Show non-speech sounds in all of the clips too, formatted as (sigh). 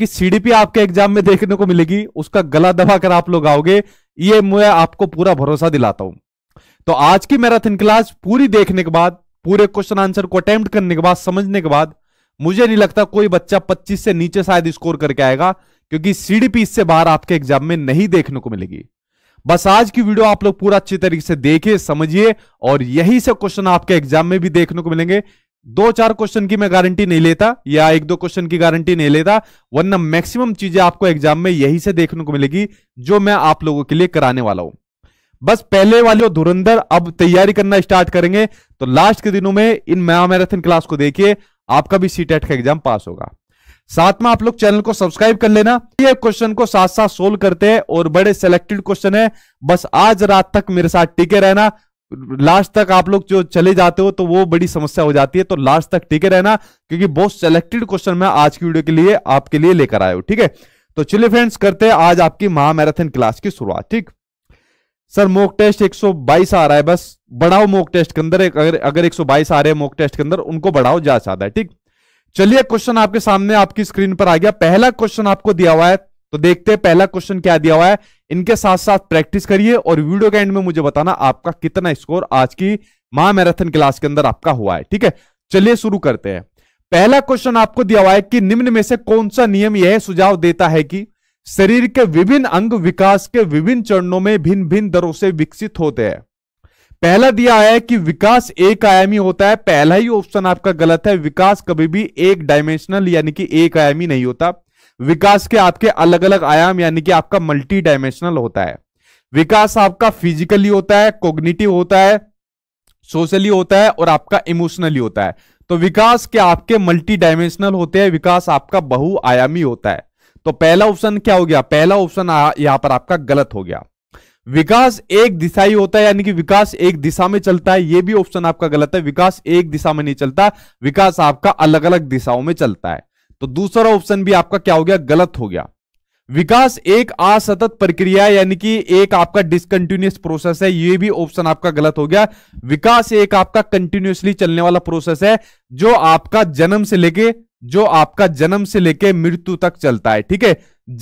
आपकी सीडीपी आपके एग्जाम में देखने को मिलेगी उसका गला दबा आप लोग आओगे ये मैं आपको पूरा भरोसा दिलाता हूं तो आज की मैराथन क्लास पूरी देखने के बाद पूरे क्वेश्चन आंसर को अटेम्प्ट करने के बाद समझने के बाद मुझे नहीं लगता कोई बच्चा 25 से नीचे शायद स्कोर करके आएगा क्योंकि सीडीपी इससे बाहर आपके एग्जाम में नहीं देखने को मिलेगी बस आज की वीडियो आप लोग पूरा अच्छी तरीके से देखिए समझिए और यही से क्वेश्चन आपके एग्जाम में भी देखने को मिलेंगे दो चार क्वेश्चन की मैं गारंटी नहीं लेता या एक दो क्वेश्चन की गारंटी नहीं लेता वरना मैक्सिमम चीजें आपको एग्जाम में यही से देखने को मिलेगी जो मैं आप लोगों के लिए कराने वाला हूं बस पहले वाले धुरंधर अब तैयारी करना स्टार्ट करेंगे तो लास्ट के दिनों में इन मैराथन क्लास को देखिए आपका भी सी e का एग्जाम पास होगा साथ में आप लोग चैनल को सब्सक्राइब कर लेना ये क्वेश्चन को साथ साथ सोल्व करते हैं और बड़े सेलेक्टेड क्वेश्चन है बस आज रात तक मेरे साथ टिके रहना लास्ट तक आप लोग जो चले जाते हो तो वो बड़ी समस्या हो जाती है तो लास्ट तक है रहना क्योंकि बहुत सेलेक्टेड क्वेश्चन मैं आज की वीडियो के लिए आपके लिए लेकर आया ठीक है तो चलिए फ्रेंड्स करते हैं आज आपकी महामैराथन क्लास की शुरुआत ठीक सर मोक टेस्ट 122 आ रहा है बस बढ़ाओ मोक टेस्ट के अंदर अगर अगर 122 आ रहे हैं मोक टेस्ट के अंदर उनको बढ़ाओ जा सकता है ठीक चलिए क्वेश्चन आपके सामने आपकी स्क्रीन पर आ गया पहला क्वेश्चन आपको दिया हुआ है तो देखते हैं पहला क्वेश्चन क्या दिया हुआ है इनके साथ साथ प्रैक्टिस करिए और वीडियो के एंड में मुझे बताना आपका कितना स्कोर आज की महा मैराथन क्लास के अंदर आपका हुआ है ठीक है चलिए शुरू करते हैं पहला क्वेश्चन आपको दिया हुआ है कि निम्न में से कौन सा नियम यह सुझाव देता है कि शरीर के विभिन्न अंग विकास के विभिन्न चरणों में भिन्न भिन्न दरों से विकसित होते हैं पहला दिया है कि विकास एक आयामी होता है पहला ही ऑप्शन आपका गलत है विकास कभी भी एक डायमेंशनल यानी कि एक आयामी नहीं होता विकास के आपके अलग अलग आयाम यानी कि आपका मल्टी डायमेंशनल होता है विकास आपका फिजिकली होता है कोग्निटिव होता है सोशली होता है और आपका इमोशनली होता है तो विकास के आपके मल्टी डायमेंशनल होते हैं विकास आपका बहुआयामी होता है तो पहला ऑप्शन क्या हो गया पहला ऑप्शन यहां पर आपका गलत हो गया विकास एक दिशा ही होता है यानी कि विकास एक दिशा में चलता है यह भी ऑप्शन आपका गलत है विकास एक दिशा में नहीं चलता विकास आपका अलग अलग दिशाओं में चलता है तो दूसरा ऑप्शन भी आपका क्या हो गया गलत हो गया विकास एक असतत प्रक्रिया यानी कि एक आपका डिसकंटिन्यूस प्रोसेस है यह भी ऑप्शन आपका गलत हो गया विकास एक आपका कंटिन्यूसली चलने वाला प्रोसेस है जो आपका जन्म से लेके जो आपका जन्म से लेके मृत्यु तक चलता है ठीक है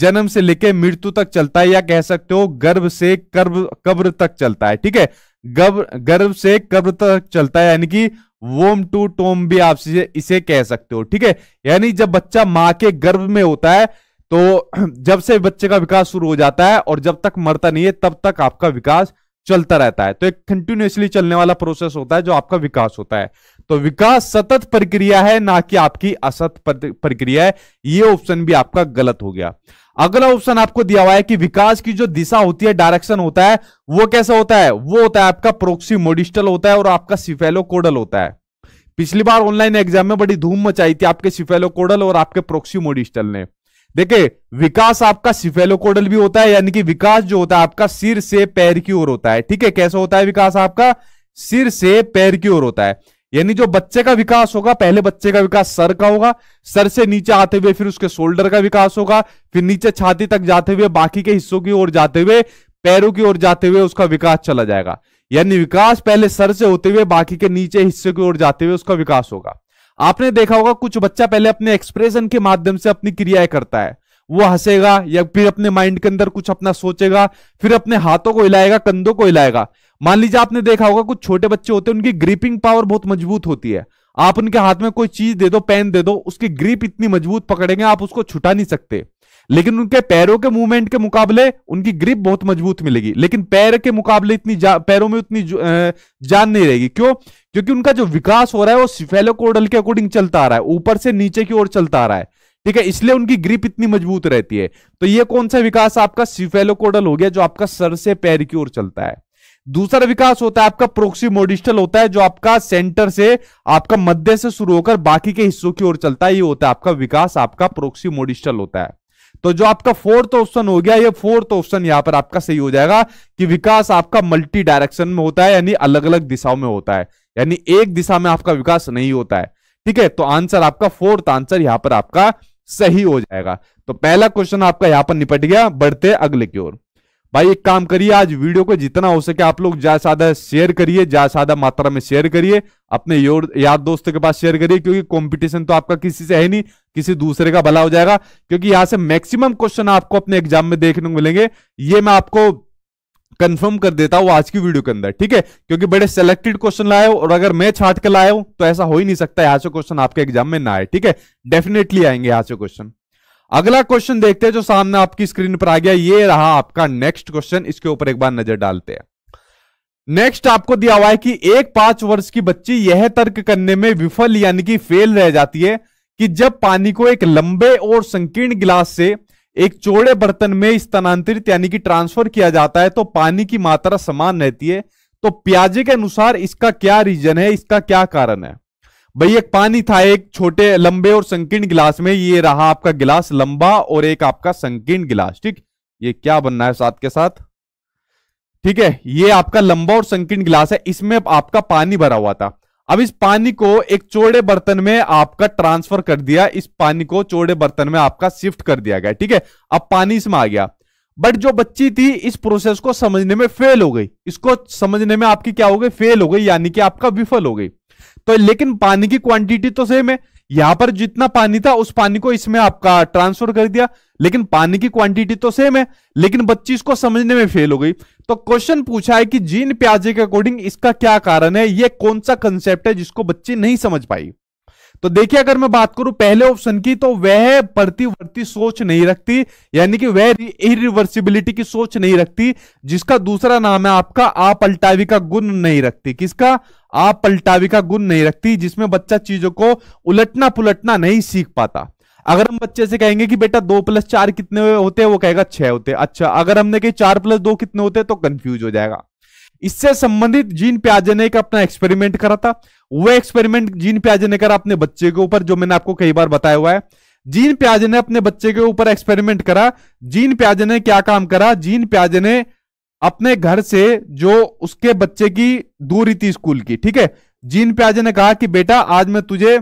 जन्म से लेके मृत्यु तक चलता है या कह सकते हो गर्भ से कर्ब कब्र तक चलता है ठीक है गर्भ से कब्र तक चलता है यानी कि वोम टू टोम भी आप इसे कह सकते हो ठीक है यानी जब बच्चा मां के गर्भ में होता है तो (clears throat) जब से बच्चे का विकास शुरू हो जाता है और जब तक मरता नहीं है तब तक आपका विकास चलता रहता है तो एक कंटिन्यूसली चलने वाला प्रोसेस होता है जो आपका विकास होता है तो विकास सतत प्रक्रिया है ना कि आपकी असत प्रक्रिया है ये ऑप्शन भी आपका गलत हो गया अगला ऑप्शन आपको दिया हुआ है कि विकास की जो दिशा होती है डायरेक्शन होता है वो कैसा होता है वो होता है आपका प्रोक्सी मोडिस्टल होता है और आपका सिफेलो कोडल होता है पिछली बार ऑनलाइन एग्जाम में बड़ी धूम मचाई थी आपके सिफेलो कोडल और आपके प्रोक्सी मोडिस्टल ने देखिए विकास आपका सिफेलो कोडल भी होता है यानी कि विकास जो होता है आपका सिर से पैर की ओर होता है ठीक है कैसा होता है विकास आपका सिर से पैर की ओर होता है यानी जो बच्चे का विकास होगा पहले बच्चे का विकास सर का होगा सर से नीचे आते हुए फिर उसके शोल्डर का विकास होगा फिर नीचे छाती तक जाते हुए बाकी के हिस्सों की ओर जाते हुए पैरों की ओर जाते हुए उसका विकास चला जाएगा यानी विकास पहले सर से होते हुए बाकी के नीचे हिस्से की ओर जाते हुए उसका विकास होगा आपने देखा होगा कुछ बच्चा पहले अपने एक्सप्रेशन के माध्यम से अपनी क्रियाएं करता है वो हंसेगा या फिर अपने माइंड के अंदर कुछ अपना सोचेगा फिर अपने हाथों को हिलाएगा कंधों को हिलाएगा मान लीजिए आपने देखा होगा कुछ छोटे बच्चे होते हैं उनकी ग्रिपिंग पावर बहुत मजबूत होती है आप उनके हाथ में कोई चीज दे दो पेन दे दो उसकी ग्रिप इतनी मजबूत पकड़ेंगे आप उसको छुटा नहीं सकते लेकिन उनके पैरों के मूवमेंट के मुकाबले उनकी ग्रिप बहुत मजबूत मिलेगी लेकिन पैर के मुकाबले इतनी पैरों में उतनी जान नहीं रहेगी क्यों क्योंकि उनका जो विकास हो रहा है वो सिफेलोकोडल के अकॉर्डिंग चलता आ रहा है ऊपर से नीचे की ओर चलता आ रहा है ठीक है इसलिए उनकी ग्रिप इतनी मजबूत रहती है तो ये कौन सा विकास आपका सिफेलोकोडल हो गया जो आपका सर से पैर की ओर चलता है दूसरा विकास होता है आपका प्रोक्सी मोडिस्टल होता है जो आपका सेंटर से आपका मध्य से शुरू होकर बाकी के हिस्सों की ओर चलता है ये होता है आपका विकास आपका प्रोक्सी मोडिस्टल होता है तो जो आपका फोर्थ ऑप्शन हो गया ये फोर्थ ऑप्शन यहां पर आपका सही हो जाएगा कि विकास आपका मल्टी डायरेक्शन में होता है यानी अलग अलग दिशाओं में होता है यानी एक दिशा में आपका विकास नहीं होता है ठीक है तो आंसर आपका फोर्थ आंसर यहां पर आपका सही हो जाएगा तो पहला क्वेश्चन आपका यहां पर निपट गया बढ़ते अगले की ओर भाई एक काम करिए आज वीडियो को जितना हो सके आप लोग ज्यादा ज्यादा शेयर करिए ज्यादा ज्यादा मात्रा में शेयर करिए अपने यार दोस्तों के पास शेयर करिए क्योंकि कंपटीशन तो आपका किसी से है नहीं किसी दूसरे का भला हो जाएगा क्योंकि यहां से मैक्सिमम क्वेश्चन आपको अपने एग्जाम में देखने को मिलेंगे ये मैं आपको कंफर्म कर देता हूं आज की वीडियो के अंदर ठीक है क्योंकि बड़े सेलेक्टेड क्वेश्चन लाए हो और अगर मैं छाट के लाया हूं तो ऐसा हो ही नहीं सकता यहां से क्वेश्चन आपके एग्जाम में ना आए ठीक है डेफिनेटली आएंगे यहां से क्वेश्चन अगला क्वेश्चन देखते हैं जो सामने आपकी स्क्रीन पर आ गया ये रहा आपका नेक्स्ट क्वेश्चन इसके ऊपर एक बार नजर डालते हैं नेक्स्ट आपको दिया हुआ है कि एक पांच वर्ष की बच्ची यह तर्क करने में विफल यानी कि फेल रह जाती है कि जब पानी को एक लंबे और संकीर्ण गिलास से एक चौड़े बर्तन में स्थानांतरित यानी कि ट्रांसफर किया जाता है तो पानी की मात्रा समान रहती है तो प्याजे के अनुसार इसका क्या रीजन है इसका क्या कारण है भाई एक पानी था एक छोटे लंबे और संकीर्ण गिलास में ये रहा आपका गिलास लंबा और एक आपका संकीर्ण गिलास ठीक ये क्या बनना है साथ के साथ ठीक है ये आपका लंबा और संकीर्ण गिलास है इसमें आपका पानी भरा हुआ था अब इस पानी को एक चौड़े बर्तन में आपका ट्रांसफर कर दिया इस पानी को चौड़े बर्तन में आपका शिफ्ट कर दिया गया ठीक है अब पानी इसमें आ गया बट जो बच्ची थी इस प्रोसेस को समझने में फेल हो गई इसको समझने में आपकी क्या हो गई फेल हो गई यानी कि आपका विफल हो गई तो लेकिन पानी की क्वांटिटी तो सेम है यहां पर जितना पानी था उस पानी को इसमें आपका ट्रांसफर कर दिया लेकिन पानी की क्वांटिटी तो सेम है लेकिन बच्ची इसको समझने में फेल हो गई तो क्वेश्चन पूछा है कि जीन प्याजे के अकॉर्डिंग इसका क्या कारण है यह कौन सा कंसेप्ट है जिसको बच्ची नहीं समझ पाई तो देखिए अगर मैं बात करूं पहले ऑप्शन की तो वह प्रतिवर्ती सोच नहीं रखती यानी कि वह इिवर्सिबिलिटी की सोच नहीं रखती जिसका दूसरा नाम है आपका आपल्टावी का गुण नहीं रखती किसका आप पलटावी का गुण नहीं रखती जिसमें बच्चा चीजों को उलटना पुलटना नहीं सीख पाता अगर हम बच्चे से कहेंगे कि बेटा दो प्लस चार कितने होते हैं वो कहेगा छह होते अच्छा अगर हमने कही चार प्लस दो कितने होते हैं तो कंफ्यूज हो जाएगा इससे संबंधित जीन प्याजे ने एक अपना एक्सपेरिमेंट करा था वह एक्सपेरिमेंट जीन प्याजे ने करा अपने बच्चे के ऊपर जो मैंने आपको कई बार बताया हुआ है जीन प्याजे ने अपने बच्चे के ऊपर एक्सपेरिमेंट करा जीन प्याजे ने क्या काम करा जीन प्याजे ने अपने घर से जो उसके बच्चे की दूरी थी स्कूल की ठीक है जीन प्याजे ने कहा कि बेटा आज मैं तुझे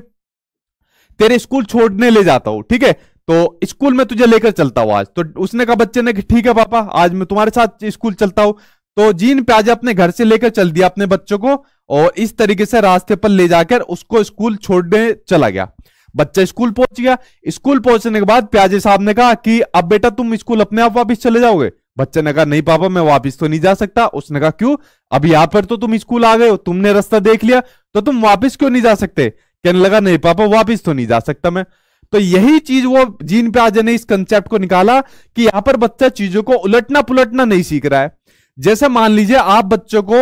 तेरे स्कूल छोड़ने ले जाता हूं ठीक है तो स्कूल में तुझे लेकर चलता हूं आज तो उसने कहा बच्चे ने कि ठीक है पापा आज मैं तुम्हारे साथ स्कूल चलता हूं तो जीन प्याजे अपने घर से लेकर चल दिया अपने बच्चों को और इस तरीके से रास्ते पर ले जाकर उसको स्कूल छोड़ने चला गया बच्चा स्कूल पहुंच गया स्कूल पहुंचने के बाद प्याजे साहब ने कहा कि अब बेटा तुम स्कूल अपने आप वापिस चले जाओगे बच्चे ने कहा नहीं पापा मैं वापस तो नहीं जा सकता उसने कहा क्यों अब यहां पर तो तुम स्कूल आ गए हो तुमने रास्ता देख लिया तो तुम वापस क्यों नहीं जा सकते कहने लगा नहीं पापा वापिस तो नहीं जा सकता मैं तो यही चीज वो जीन प्याजे ने इस कंसेप्ट को निकाला कि यहां पर बच्चा चीजों को उलटना पुलटना नहीं सीख रहा है जैसे मान लीजिए आप बच्चों को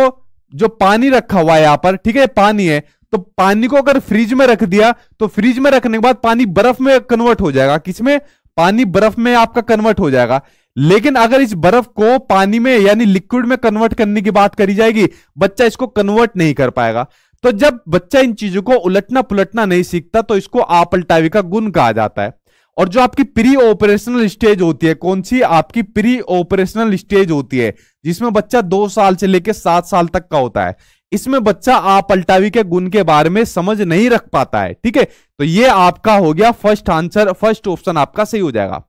जो पानी रखा हुआ है यहां पर ठीक है पानी है तो पानी को अगर फ्रिज में रख दिया तो फ्रिज में रखने के बाद पानी बर्फ में कन्वर्ट हो जाएगा किसमें पानी बर्फ में आपका कन्वर्ट हो जाएगा लेकिन अगर इस बर्फ को पानी में यानी लिक्विड में कन्वर्ट करने की बात करी जाएगी बच्चा इसको कन्वर्ट नहीं कर पाएगा तो जब बच्चा इन चीजों को उलटना पुलटना नहीं सीखता तो इसको आपलटावी का गुण कहा जाता है और जो आपकी प्री ऑपरेशनल स्टेज होती है कौन सी आपकी प्री ऑपरेशनल स्टेज होती है जिसमें बच्चा दो साल से लेकर सात साल तक का होता है इसमें बच्चा आप अल्टावी के गुण के बारे में समझ नहीं रख पाता है ठीक है तो ये आपका हो गया फर्स्ट आंसर फर्स्ट ऑप्शन आपका सही हो जाएगा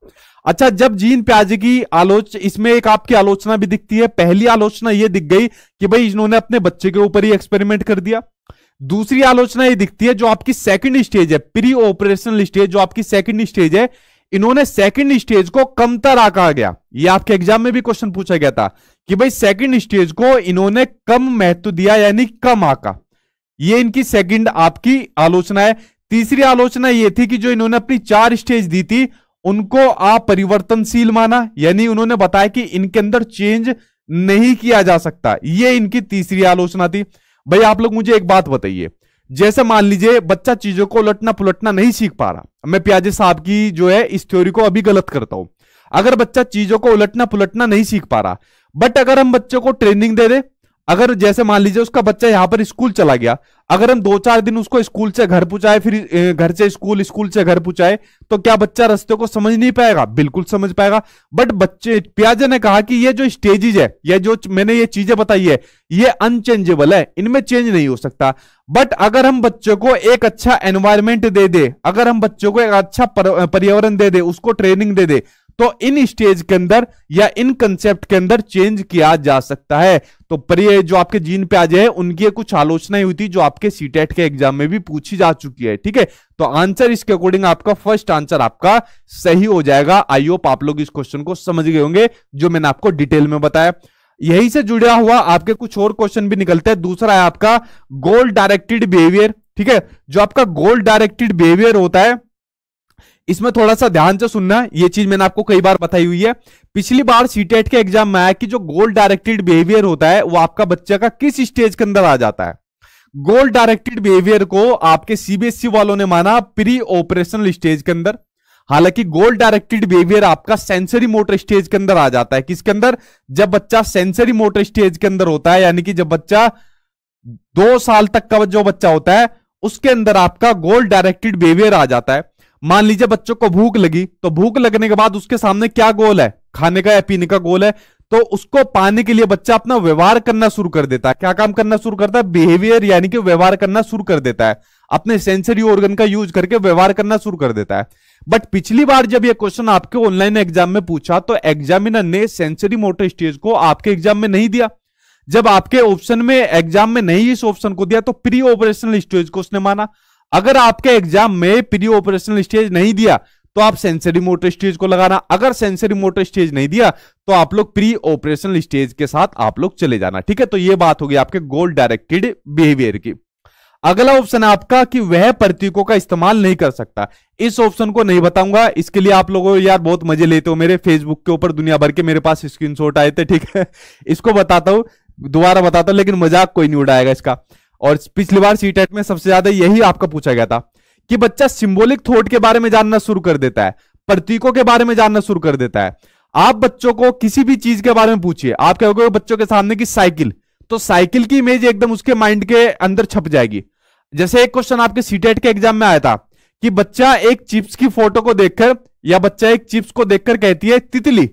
अच्छा जब जीन प्याज की आलोच इसमें एक आपकी आलोचना भी दिखती है पहली आलोचना ये दिख गई कि भाई इन्होंने अपने बच्चे के ऊपर ही एक्सपेरिमेंट कर दिया दूसरी आलोचना ये दिखती है जो आपकी सेकंड स्टेज है प्री ऑपरेशनल स्टेज जो आपकी सेकंड स्टेज है इन्होंने सेकंड स्टेज को कमतर आका गया ये आपके एग्जाम में भी क्वेश्चन पूछा गया था कि भाई सेकंड स्टेज को इन्होंने कम महत्व दिया यानी कम आका ये इनकी सेकंड आपकी आलोचना है तीसरी आलोचना ये थी कि जो इन्होंने अपनी चार स्टेज दी थी उनको आप परिवर्तनशील माना यानी उन्होंने बताया कि इनके अंदर चेंज नहीं किया जा सकता ये इनकी तीसरी आलोचना थी भाई आप लोग मुझे एक बात बताइए जैसे मान लीजिए बच्चा चीजों को उलटना पुलटना नहीं सीख पा रहा मैं प्याजे साहब की जो है इस थ्योरी को अभी गलत करता हूं अगर बच्चा चीजों को उलटना पुलटना नहीं सीख पा रहा बट अगर हम बच्चों को ट्रेनिंग दे दे अगर जैसे मान लीजिए उसका बच्चा यहाँ पर स्कूल चला गया अगर हम दो चार दिन उसको स्कूल से घर पूछाए फिर घर से स्कूल स्कूल से घर पूछाए तो क्या बच्चा रस्ते को समझ नहीं पाएगा बिल्कुल समझ पाएगा बट बच्चे प्याजे ने कहा कि ये जो स्टेजेज है ये जो मैंने ये चीजें बताई है ये अनचेंजेबल है इनमें चेंज नहीं हो सकता बट अगर हम बच्चों को एक अच्छा एनवायरमेंट दे दे अगर हम बच्चों को एक अच्छा पर्यावरण दे दे उसको ट्रेनिंग दे दे तो इन स्टेज के अंदर या इन कंसेप्ट के अंदर चेंज किया जा सकता है तो प्रिय जो आपके जीन पे आ जाए उनकी कुछ आलोचना हुई थी जो आपके सीटेट e के एग्जाम में भी पूछी जा चुकी है ठीक है तो आंसर इसके अकॉर्डिंग आपका फर्स्ट आंसर आपका सही हो जाएगा आई होप आप लोग इस क्वेश्चन को समझ गए होंगे जो मैंने आपको डिटेल में बताया यही से जुड़ा हुआ आपके कुछ और क्वेश्चन भी निकलते हैं दूसरा है आपका गोल डायरेक्टेड बिहेवियर ठीक है जो आपका गोल डायरेक्टेड बिहेवियर होता है इसमें थोड़ा सा ध्यान से सुनना ये चीज मैंने आपको कई बार बताई हुई है पिछली बार सीटेट e के एग्जाम में आया कि जो गोल डायरेक्टेड बिहेवियर होता है वो आपका बच्चा का किस स्टेज के अंदर आ जाता है गोल डायरेक्टेड बिहेवियर को आपके सीबीएसई e वालों ने माना प्री ऑपरेशनल स्टेज के अंदर हालांकि गोल डायरेक्टेड बिहेवियर आपका सेंसरी मोटर स्टेज के अंदर आ जाता है किसके अंदर जब बच्चा सेंसरी मोटर स्टेज के अंदर होता है यानी कि जब बच्चा दो साल तक का जो बच्चा होता है उसके अंदर आपका गोल डायरेक्टेड बिहेवियर आ जाता है मान लीजिए बच्चों को भूख लगी तो भूख लगने के बाद उसके सामने क्या गोल है खाने का या पीने का गोल है तो उसको पाने के लिए बच्चा अपना व्यवहार करना शुरू कर देता है क्या काम करना शुरू करता है बिहेवियर यानी कि व्यवहार करना शुरू कर देता है अपने सेंसरी ऑर्गन का यूज करके व्यवहार करना शुरू कर देता है बट पिछली बार जब यह क्वेश्चन आपके ऑनलाइन एग्जाम में पूछा तो एग्जामिनर ने सेंसरी मोटर स्टेज को आपके एग्जाम में नहीं दिया जब आपके ऑप्शन में एग्जाम में नहीं इस ऑप्शन को दिया तो प्री ऑपरेशनल स्टेज को उसने माना अगर आपके एग्जाम में प्री ऑपरेशनल स्टेज नहीं दिया तो आप सेंसरी मोटर स्टेज को लगाना अगर सेंसरी मोटर स्टेज नहीं दिया तो आप लोग प्री ऑपरेशनल स्टेज के साथ आप लोग चले जाना ठीक है तो यह बात होगी आपके गोल डायरेक्टेड बिहेवियर की अगला ऑप्शन है आपका कि वह प्रतीकों का इस्तेमाल नहीं कर सकता इस ऑप्शन को नहीं बताऊंगा इसके लिए आप लोगों यार बहुत मजे लेते हो मेरे फेसबुक के ऊपर दुनिया भर के मेरे पास स्क्रीनशॉट आए थे ठीक है इसको बताता हूं दोबारा बताता हूं लेकिन मजाक कोई नहीं उड़ाएगा इसका और पिछली बार सी e में सबसे ज्यादा यही आपका पूछा गया था कि बच्चा सिंबोलिक थॉट के बारे में जानना शुरू कर देता है प्रतीकों के बारे में जानना शुरू कर देता है आप बच्चों को किसी भी चीज के बारे में पूछिए आप कहोगे बच्चों के सामने की साइकिल तो साइकिल की इमेज एकदम उसके माइंड के अंदर छप जाएगी जैसे एक क्वेश्चन आपके सीटेट e के एग्जाम में आया था कि बच्चा एक चिप्स की फोटो को देखकर या बच्चा एक चिप्स को देखकर कहती है तितली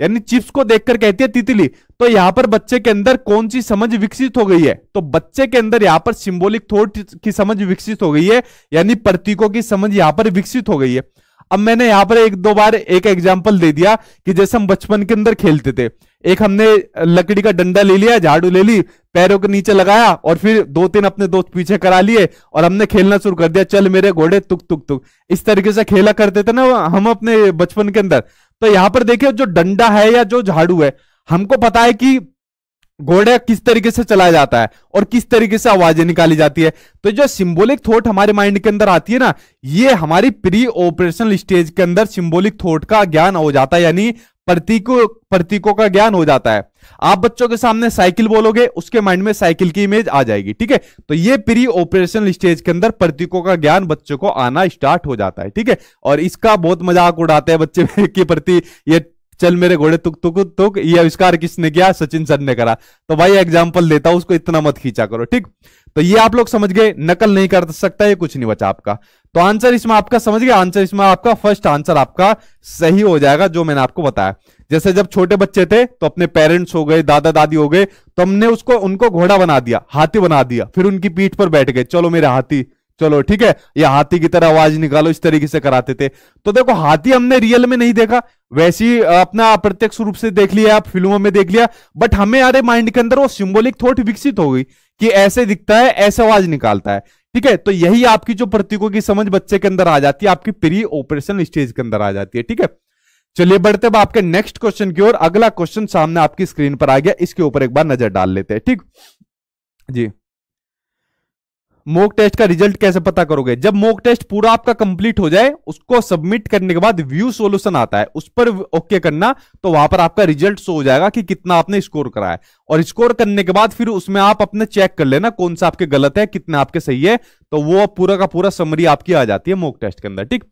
यानी चिप्स को देखकर कहती है तितली तो यहां पर बच्चे के अंदर कौन सी समझ विकसित हो गई है तो बच्चे के अंदर यहां पर सिंबोलिक थॉट की समझ विकसित हो गई है यानी प्रतीकों की समझ यहां पर विकसित हो गई है अब मैंने यहां पर एक दो बार एक एग्जाम्पल दे दिया कि जैसे हम बचपन के अंदर खेलते थे एक हमने लकड़ी का डंडा ले लिया झाड़ू ले ली पैरों के नीचे लगाया और फिर दो तीन अपने दोस्त पीछे करा लिए और हमने खेलना शुरू कर दिया चल मेरे घोड़े तुक तुक तुक इस तरीके से खेला करते थे ना हम अपने बचपन के अंदर तो यहां पर देखिए जो डंडा है या जो झाड़ू है हमको पता है कि घोड़ा किस तरीके से चलाया जाता है और किस तरीके से आवाजें निकाली जाती है तो जो सिंबॉलिक थॉट हमारे माइंड के अंदर आती है ना ये हमारी प्री ऑपरेशनल स्टेज के अंदर सिंबॉलिक थॉट का ज्ञान हो जाता है यानी प्रतीकों प्रतीकों का ज्ञान हो जाता है आप बच्चों के सामने साइकिल बोलोगे उसके माइंड में साइकिल की इमेज आ जाएगी ठीक है तो ये प्री ऑपरेशनल स्टेज के अंदर प्रतीकों का ज्ञान बच्चों को आना स्टार्ट हो जाता है ठीक है और इसका बहुत मजाक उड़ाते हैं बच्चे के प्रति ये चल मेरे घोड़े तुक तुक तुक ये आविष्कार किसने किया सचिन सर ने करा तो भाई एग्जाम्पल देता हूं उसको इतना मत खींचा करो ठीक तो ये आप लोग समझ गए नकल नहीं कर सकता ये कुछ नहीं बचा आपका तो आंसर इसमें आपका समझ गया आंसर इसमें आपका फर्स्ट आंसर आपका सही हो जाएगा जो मैंने आपको बताया जैसे जब छोटे बच्चे थे तो अपने पेरेंट्स हो गए दादा दादी हो गए तो हमने उसको उनको घोड़ा बना दिया हाथी बना दिया फिर उनकी पीठ पर बैठ गए चलो मेरे हाथी चलो ठीक है ये हाथी की तरह आवाज निकालो इस तरीके से कराते थे तो देखो हाथी हमने रियल में नहीं देखा वैसी अपना अप्रत्यक्ष रूप से देख लिया आप फिल्मों में देख लिया बट हमें यार माइंड के अंदर वो सिंबोलिक थॉट विकसित हो गई कि ऐसे दिखता है ऐसे आवाज निकालता है ठीक है तो यही आपकी जो प्रतीकों की समझ बच्चे के अंदर आ जाती है आपकी प्री ऑपरेशन स्टेज के अंदर आ जाती है ठीक है चलिए बढ़ते अब आपके नेक्स्ट क्वेश्चन की ओर अगला क्वेश्चन सामने आपकी स्क्रीन पर आ गया इसके ऊपर एक बार नजर डाल लेते हैं ठीक जी मॉक टेस्ट का रिजल्ट कैसे पता करोगे जब मॉक टेस्ट पूरा आपका कंप्लीट हो जाए उसको सबमिट करने के बाद व्यू सॉल्यूशन आता है उस पर ओके करना तो वहां पर आपका रिजल्ट शो हो जाएगा कि कितना आपने स्कोर करा है और स्कोर करने के बाद फिर उसमें आप अपने चेक कर लेना कौन सा आपके गलत है कितने आपके सही है तो वो पूरा का पूरा समरी आपकी आ जाती है मॉक टेस्ट के अंदर ठीक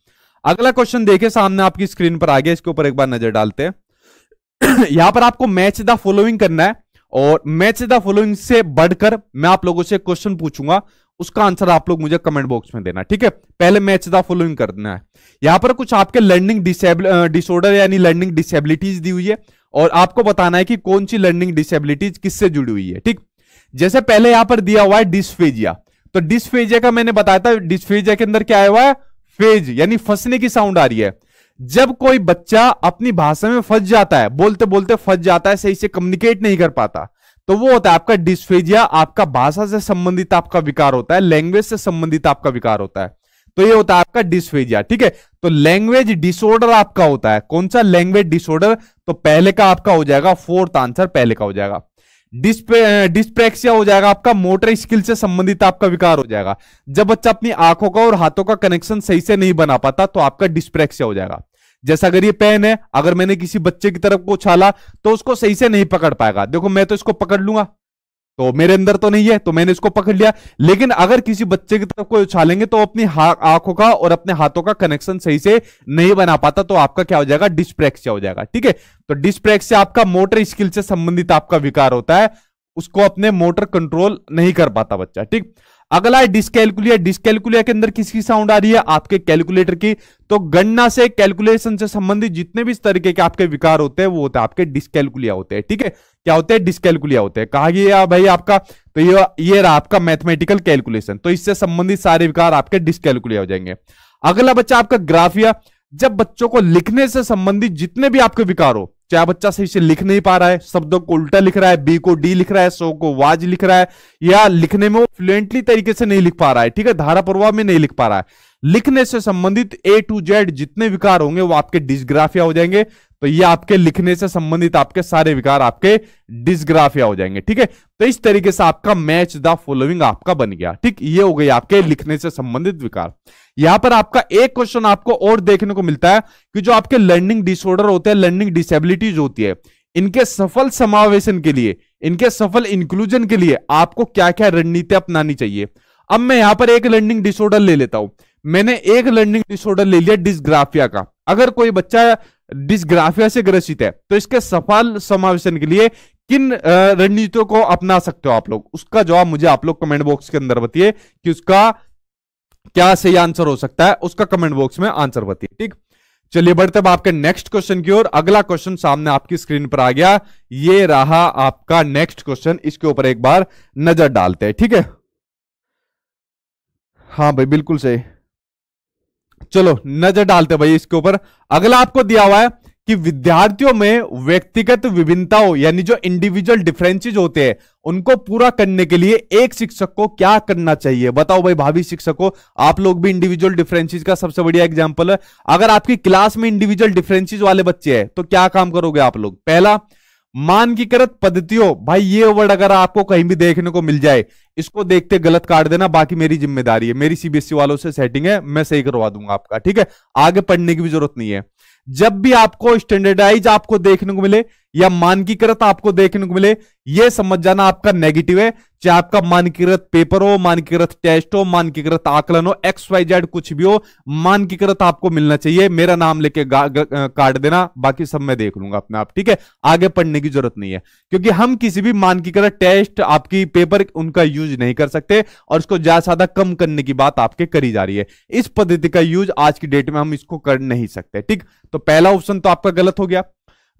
अगला क्वेश्चन देखिए सामने आपकी स्क्रीन पर आ गया इसके ऊपर एक बार नजर डालते हैं (clears throat) यहां पर आपको मैच द फॉलोइंग करना है और मैच द फॉलोइंग से बढ़कर मैं आप लोगों से क्वेश्चन पूछूंगा उसका आंसर आप लोग मुझे कमेंट बॉक्स में देना ठीक है पहले मैच द फॉलोइंग करना है यहां पर कुछ आपके लर्निंग डिसऑर्डर यानी लर्निंग डिसेबिलिटीज दी हुई है और आपको बताना है कि कौन सी लर्निंग डिसेबिलिटीज किससे जुड़ी हुई है ठीक जैसे पहले यहां पर दिया हुआ है डिस्फेजिया तो डिस्फेजिया का मैंने बताया था डिस्फेजिया के अंदर क्या आया हुआ है फेज यानी फंसने की साउंड आ रही है जब कोई बच्चा अपनी भाषा में फंस जाता है बोलते बोलते फंस जाता है सही से कम्युनिकेट नहीं कर पाता तो वो होता है आपका डिस्फेजिया आपका भाषा से संबंधित आपका विकार होता है लैंग्वेज से संबंधित आपका विकार होता है तो ये होता है आपका डिस्फेजिया ठीक है तो लैंग्वेज डिसऑर्डर आपका होता है कौन सा लैंग्वेज डिसऑर्डर तो पहले का आपका हो जाएगा फोर्थ आंसर पहले का हो जाएगा डिस्प्रेक्सिया हो जाएगा आपका मोटर स्किल से संबंधित आपका विकार हो जाएगा जब बच्चा अपनी आंखों का और हाथों का कनेक्शन सही से नहीं बना पाता तो आपका डिस्प्रेक्सिया हो जाएगा जैसा अगर ये पेन है अगर मैंने किसी बच्चे की तरफ को उछाला तो उसको सही से नहीं पकड़ पाएगा देखो मैं तो इसको पकड़ लूंगा तो मेरे अंदर तो नहीं है तो मैंने इसको पकड़ लिया लेकिन अगर किसी बच्चे की तरफ को उछालेंगे तो अपनी आंखों का और अपने हाथों का कनेक्शन सही से नहीं बना पाता तो आपका क्या हो जाएगा डिस्प्रेक्सिया हो जाएगा ठीक है तो डिस्प्रेक्सिया आपका मोटर स्किल से संबंधित आपका विकार होता है उसको अपने मोटर कंट्रोल नहीं कर पाता बच्चा ठीक अगला है डिस्कैलकुलिया डिस्कैलकुलिया के अंदर किसकी साउंड आ रही है आपके कैलकुलेटर की तो गणना से कैलकुलेशन से संबंधित जितने भी तरीके के आपके विकार होते हैं वो होते हैं आपके डिस्कैलकुलिया होते हैं ठीक है क्या होते हैं डिस्कैलकुलिया होते हैं कहा गया भाई आपका तो ये ये रहा आपका मैथमेटिकल कैलकुलेशन तो इससे संबंधित सारे विकार आपके डिस्कैलकुलिया हो जाएंगे अगला बच्चा आपका ग्राफिया जब बच्चों को लिखने से संबंधित जितने भी आपके विकार हो चाहे बच्चा सही से लिख नहीं पा रहा है शब्दों को उल्टा लिख रहा है बी को डी लिख रहा है सो को वाज लिख रहा है या लिखने में वो फ्लुएंटली तरीके से नहीं लिख पा रहा है ठीक है धारा प्रवाह में नहीं लिख पा रहा है लिखने से संबंधित ए टू जेड जितने विकार होंगे वो आपके डिस्ग्राफिया हो जाएंगे तो ये आपके लिखने से संबंधित आपके सारे विकार आपके डिस्ग्राफिया हो जाएंगे ठीक है तो इस तरीके से आपका मैच द फॉलोइंग आपका बन गया ठीक ये हो गई आपके लिखने से संबंधित विकार यहां पर आपका एक क्वेश्चन आपको और देखने को मिलता है कि जो आपके लर्निंग डिसऑर्डर होते हैं लर्निंग डिसेबिलिटीज होती है इनके सफल समावेशन के लिए इनके सफल इंक्लूजन के लिए आपको क्या क्या रणनीति अपनानी चाहिए अब मैं यहां पर एक लर्निंग डिसऑर्डर ले लेता हूं मैंने एक लर्निंग डिसऑर्डर ले लिया डिस्ग्राफिया का अगर कोई बच्चा डिस्ग्राफिया से ग्रसित है तो इसके सफल समावेशन के लिए किन रणनीतियों को अपना सकते हो आप लोग उसका जवाब मुझे आप लोग कमेंट बॉक्स के अंदर बताइए कि उसका क्या सही आंसर हो सकता है उसका कमेंट बॉक्स में आंसर बताइए ठीक चलिए बढ़ते अब आपके नेक्स्ट क्वेश्चन की ओर अगला क्वेश्चन सामने आपकी स्क्रीन पर आ गया ये रहा आपका नेक्स्ट क्वेश्चन इसके ऊपर एक बार नजर डालते हैं ठीक है हाँ भाई बिल्कुल सही चलो नजर डालते भाई इसके ऊपर अगला आपको दिया हुआ है कि विद्यार्थियों में व्यक्तिगत विभिन्नताओं यानी जो इंडिविजुअल डिफरेंसेज होते हैं उनको पूरा करने के लिए एक शिक्षक को क्या करना चाहिए बताओ भाई भाभी शिक्षकों आप लोग भी इंडिविजुअल डिफरेंसेज का सबसे बढ़िया एग्जाम्पल है अगर आपकी क्लास में इंडिविजुअल डिफरेंसेज वाले बच्चे हैं तो क्या काम करोगे आप लोग पहला मानकीकृत पद्धतियों भाई ये वर्ड अगर आपको कहीं भी देखने को मिल जाए इसको देखते गलत काट देना बाकी मेरी जिम्मेदारी है मेरी सीबीएसई e वालों से सेटिंग है मैं सही करवा दूंगा आपका ठीक है आगे पढ़ने की भी जरूरत नहीं है जब भी आपको स्टैंडर्डाइज आपको देखने को मिले या मानकीकृत आपको देखने को मिले यह समझ जाना आपका नेगेटिव है चाहे आपका मानकीकृत पेपर हो मानकीकृत टेस्ट हो मानकीकृत आकलन हो एक्स वाई जेड कुछ भी हो मानकीकृत आपको मिलना चाहिए मेरा नाम लेके काट देना बाकी सब मैं देख लूंगा अपने आप ठीक है आगे पढ़ने की जरूरत नहीं है क्योंकि हम किसी भी मानकीकृत टेस्ट आपकी पेपर उनका यूज नहीं कर सकते और उसको ज्यादा ज्यादा कम करने की बात आपके करी जा रही है इस पद्धति का यूज आज की डेट में हम इसको कर नहीं सकते ठीक तो पहला ऑप्शन तो आपका गलत हो गया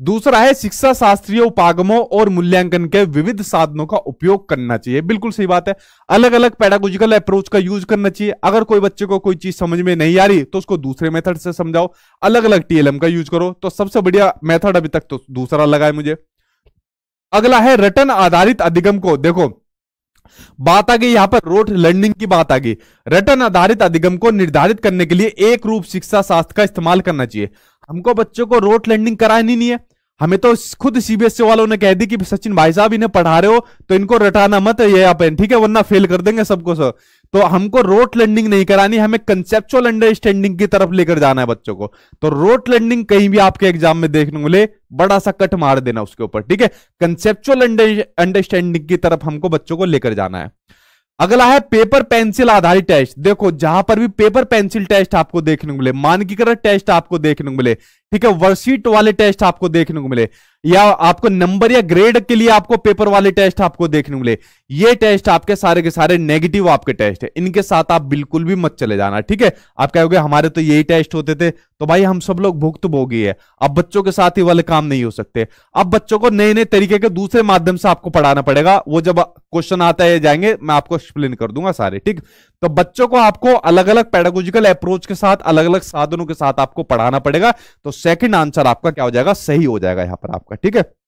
दूसरा है शिक्षा शास्त्रीय उपागमों और मूल्यांकन के विविध साधनों का उपयोग करना चाहिए बिल्कुल सही बात है अलग अलग पैडागोजिकल अप्रोच का यूज करना चाहिए अगर कोई बच्चे को कोई चीज समझ में नहीं आ रही तो उसको दूसरे मेथड से समझाओ अलग अलग टीएलएम का यूज करो तो सबसे बढ़िया मेथड अभी तक तो दूसरा लगा है मुझे अगला है रटन आधारित अधिगम को देखो बात आ गई यहां पर रोट लर्निंग की बात आ गई रटन आधारित अधिगम को निर्धारित करने के लिए एक रूप शिक्षा शास्त्र का इस्तेमाल करना चाहिए हमको बच्चों को रोट लैंडिंग करानी नहीं है हमें तो खुद सीबीएसई e वालों ने कह दी कि सचिन भाई साहब इन्हें पढ़ा रहे हो तो इनको रटाना मत है ये आप ठीक है वरना फेल कर देंगे सबको सर तो हमको रोट लैंडिंग नहीं करानी हमें कंसेप्चुअल अंडरस्टैंडिंग की तरफ लेकर जाना है बच्चों को तो रोट लैंडिंग कहीं भी आपके एग्जाम में देखने को ले बड़ा सा कट मार देना उसके ऊपर ठीक है कंसेप्चुअल अंडरस्टैंडिंग की तरफ हमको बच्चों को लेकर जाना है अगला है पेपर पेंसिल आधारित टेस्ट देखो जहां पर भी पेपर पेंसिल टेस्ट आपको देखने को मिले मानकीकरण टेस्ट आपको देखने को मिले ठीक है वर्कशीट वाले टेस्ट आपको देखने को मिले या आपको नंबर या ग्रेड के लिए आपको पेपर वाले टेस्ट आपको देखने को मिले ये टेस्ट आपके सारे के सारे नेगेटिव आपके टेस्ट है इनके साथ आप बिल्कुल भी मत चले जाना ठीक है आप कहोगे हमारे तो यही टेस्ट होते थे तो भाई हम सब लोग भुक्त भोगी है अब बच्चों के साथ ही वाले काम नहीं हो सकते अब बच्चों को नए नए तरीके के दूसरे माध्यम से आपको पढ़ाना पड़ेगा वो जब क्वेश्चन आता है जाएंगे मैं आपको एक्सप्लेन कर दूंगा सारे ठीक तो बच्चों को आपको अलग अलग पेडागोजिकल अप्रोच के साथ अलग अलग साधनों के साथ आपको पढ़ाना पड़ेगा तो सेकंड आंसर आपका क्या हो जाएगा सही हो जाएगा यहां पर आपका ठीक है